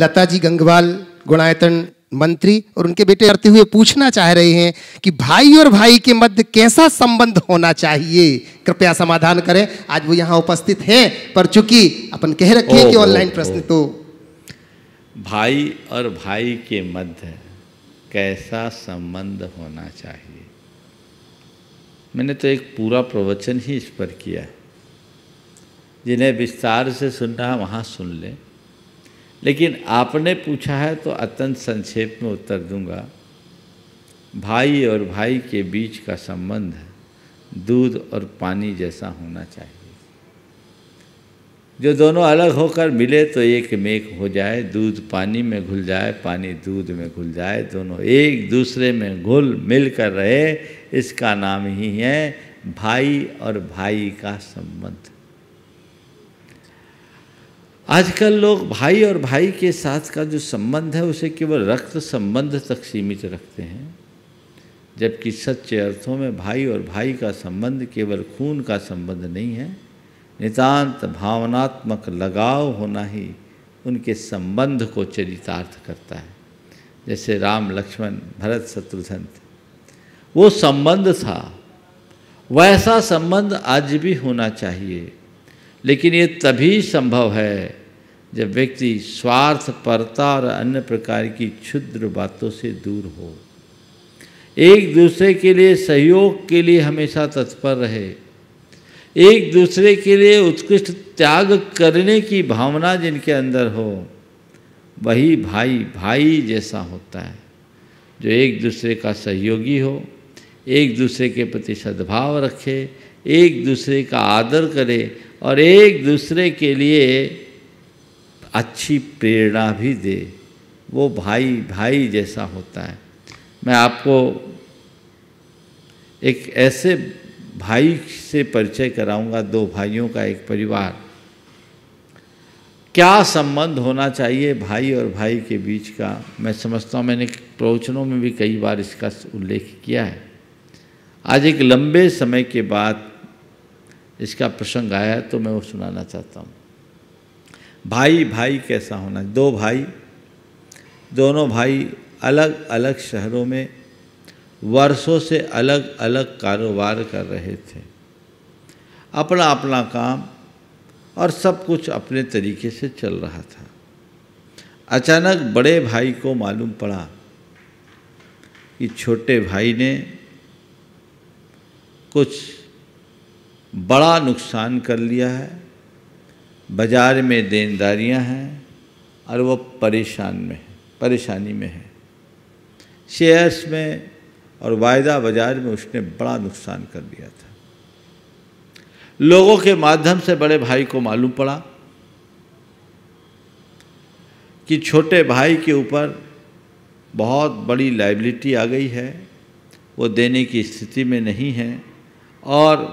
लता जी गंगवाल गुणायतन मंत्री और उनके बेटे करते हुए पूछना चाह रहे हैं कि भाई और भाई के मध्य कैसा संबंध होना चाहिए कृपया समाधान करें आज वो यहाँ उपस्थित हैं पर चूंकि अपन कह रखे हैं कि ऑनलाइन प्रश्न तो भाई और भाई के मध्य कैसा संबंध होना चाहिए मैंने तो एक पूरा प्रवचन ही इस पर किया है जिन्हें विस्तार से सुनना वहाँ सुन लें लेकिन आपने पूछा है तो अत्यंत संक्षेप में उत्तर दूंगा भाई और भाई के बीच का संबंध दूध और पानी जैसा होना चाहिए जो दोनों अलग होकर मिले तो एक मेक हो जाए दूध पानी में घुल जाए पानी दूध में घुल जाए दोनों एक दूसरे में घुल मिल कर रहे इसका नाम ही है भाई और भाई का संबंध आजकल लोग भाई और भाई के साथ का जो संबंध है उसे केवल रक्त संबंध तक सीमित रखते हैं जबकि सच्चे अर्थों में भाई और भाई का संबंध केवल खून का संबंध नहीं है नितांत भावनात्मक लगाव होना ही उनके संबंध को चरितार्थ करता है जैसे राम लक्ष्मण भरत शत्रुघ्न वो संबंध था वैसा संबंध आज भी होना चाहिए लेकिन ये तभी संभव है जब व्यक्ति स्वार्थ परता और अन्य प्रकार की क्षुद्र बातों से दूर हो एक दूसरे के लिए सहयोग के लिए हमेशा तत्पर रहे एक दूसरे के लिए उत्कृष्ट त्याग करने की भावना जिनके अंदर हो वही भाई भाई जैसा होता है जो एक दूसरे का सहयोगी हो एक दूसरे के प्रति सद्भाव रखे एक दूसरे का आदर करे और एक दूसरे के लिए अच्छी प्रेरणा भी दे वो भाई भाई जैसा होता है मैं आपको एक ऐसे भाई से परिचय कराऊंगा दो भाइयों का एक परिवार क्या संबंध होना चाहिए भाई और भाई के बीच का मैं समझता हूँ मैंने प्रवचनों में भी कई बार इसका उल्लेख किया है आज एक लंबे समय के बाद इसका प्रसंग आया तो मैं वो सुनाना चाहता हूँ भाई भाई कैसा होना दो भाई दोनों भाई अलग अलग शहरों में वर्षों से अलग अलग कारोबार कर रहे थे अपना अपना काम और सब कुछ अपने तरीके से चल रहा था अचानक बड़े भाई को मालूम पड़ा कि छोटे भाई ने कुछ बड़ा नुकसान कर लिया है बाजार में देनदारियां हैं और वो परेशान में है परेशानी में है शेयर्स में और वायदा बाजार में उसने बड़ा नुकसान कर दिया था लोगों के माध्यम से बड़े भाई को मालूम पड़ा कि छोटे भाई के ऊपर बहुत बड़ी लाइबिलिटी आ गई है वो देने की स्थिति में नहीं है और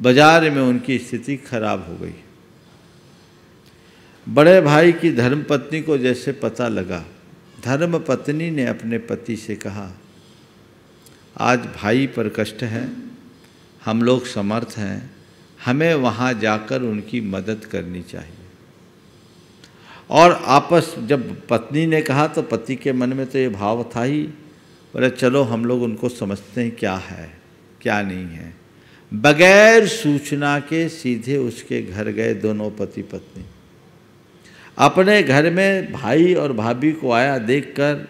बाजार में उनकी स्थिति खराब हो गई बड़े भाई की धर्मपत्नी को जैसे पता लगा धर्मपत्नी ने अपने पति से कहा आज भाई पर कष्ट है हम लोग समर्थ हैं हमें वहाँ जाकर उनकी मदद करनी चाहिए और आपस जब पत्नी ने कहा तो पति के मन में तो ये भाव था ही बोले चलो हम लोग उनको समझते हैं क्या है क्या नहीं है बगैर सूचना के सीधे उसके घर गए दोनों पति पत्नी अपने घर में भाई और भाभी को आया देखकर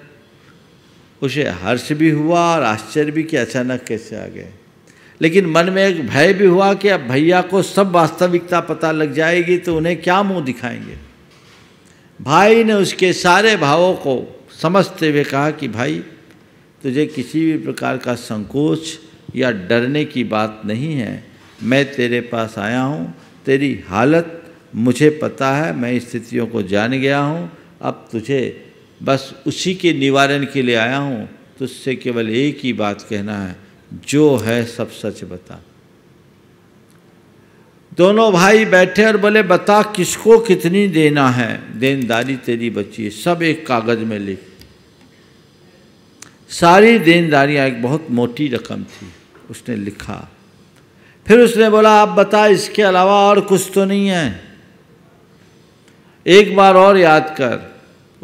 उसे हर्ष भी हुआ और आश्चर्य भी कि अचानक कैसे आ गए लेकिन मन में एक भय भी हुआ कि अब भैया को सब वास्तविकता पता लग जाएगी तो उन्हें क्या मुंह दिखाएंगे भाई ने उसके सारे भावों को समझते हुए कहा कि भाई तुझे किसी भी प्रकार का संकोच या डरने की बात नहीं है मैं तेरे पास आया हूँ तेरी हालत मुझे पता है मैं स्थितियों को जान गया हूँ अब तुझे बस उसी के निवारण के लिए आया हूँ तुझसे केवल एक ही बात कहना है जो है सब सच बता दोनों भाई बैठे और बोले बता किसको कितनी देना है देनदारी तेरी बची है सब एक कागज में लिख सारी देनदारियाँ एक बहुत मोटी रकम थी उसने लिखा फिर उसने बोला आप बता इसके अलावा और कुछ तो नहीं है एक बार और याद कर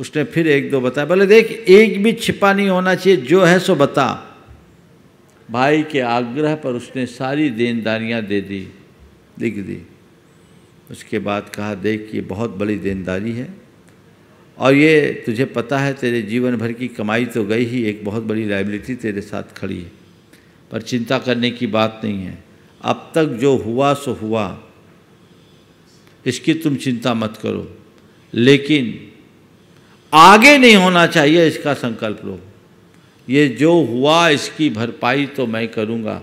उसने फिर एक दो बताया बोले देख एक भी छिपा नहीं होना चाहिए जो है सो बता भाई के आग्रह पर उसने सारी देनदारियां दे दी लिख दी उसके बाद कहा देख ये बहुत बड़ी देनदारी है और ये तुझे पता है तेरे जीवन भर की कमाई तो गई ही एक बहुत बड़ी लाइबिलिटी तेरे साथ खड़ी है पर चिंता करने की बात नहीं है अब तक जो हुआ सो हुआ इसकी तुम चिंता मत करो लेकिन आगे नहीं होना चाहिए इसका संकल्प लो ये जो हुआ इसकी भरपाई तो मैं करूँगा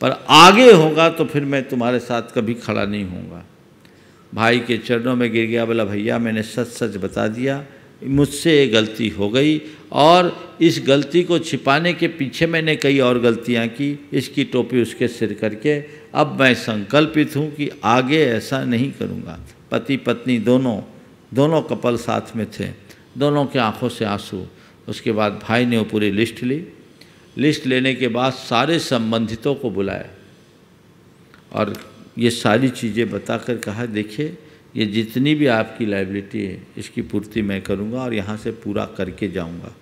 पर आगे होगा तो फिर मैं तुम्हारे साथ कभी खड़ा नहीं होऊंगा भाई के चरणों में गिर गया बोला भैया मैंने सच सच बता दिया मुझसे ये गलती हो गई और इस गलती को छिपाने के पीछे मैंने कई और गलतियाँ की इसकी टोपी उसके सिर करके अब मैं संकल्पित हूँ कि आगे ऐसा नहीं करूँगा पति पत्नी दोनों दोनों कपल साथ में थे दोनों के आंखों से आंसू उसके बाद भाई ने वो पूरी लिस्ट ली लिस्ट लेने के बाद सारे संबंधितों को बुलाया और ये सारी चीज़ें बताकर कहा देखिए ये जितनी भी आपकी लाइबिलिटी है इसकी पूर्ति मैं करूँगा और यहाँ से पूरा करके जाऊँगा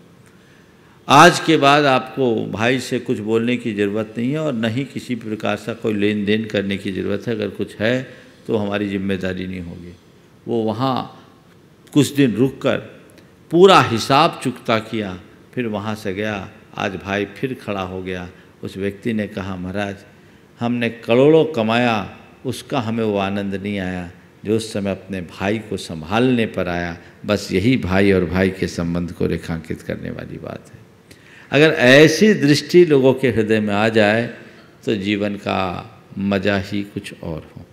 आज के बाद आपको भाई से कुछ बोलने की ज़रूरत नहीं है और न ही किसी प्रकार से कोई लेन देन करने की ज़रूरत है अगर कुछ है तो हमारी जिम्मेदारी नहीं होगी वो वहाँ कुछ दिन रुककर पूरा हिसाब चुकता किया फिर वहाँ से गया आज भाई फिर खड़ा हो गया उस व्यक्ति ने कहा महाराज हमने करोड़ों कमाया उसका हमें वो आनंद नहीं आया जो उस समय अपने भाई को संभालने पर आया बस यही भाई और भाई के संबंध को रेखांकित करने वाली बात है अगर ऐसी दृष्टि लोगों के हृदय में आ जाए तो जीवन का मज़ा ही कुछ और हो